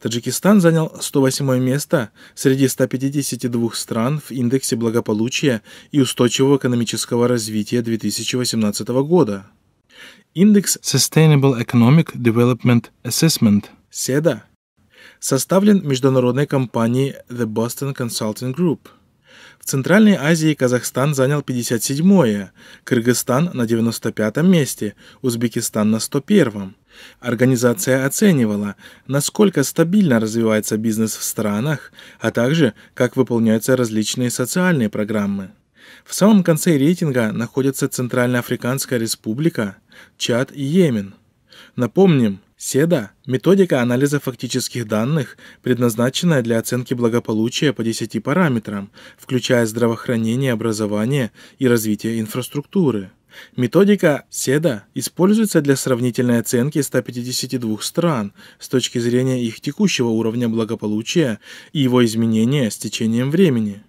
Таджикистан занял 108 место среди 152 стран в индексе благополучия и устойчивого экономического развития 2018 года. Индекс Sustainable Economic Development Assessment (SEDA) составлен международной компанией The Boston Consulting Group. В Центральной Азии Казахстан занял 57-е, Кыргызстан на 95-м месте, Узбекистан на 101-м. Организация оценивала, насколько стабильно развивается бизнес в странах, а также как выполняются различные социальные программы. В самом конце рейтинга находятся Центральноафриканская республика, Чад и Йемен. Напомним, СЕДА – методика анализа фактических данных, предназначенная для оценки благополучия по 10 параметрам, включая здравоохранение, образование и развитие инфраструктуры. Методика СЕДА используется для сравнительной оценки 152 стран с точки зрения их текущего уровня благополучия и его изменения с течением времени.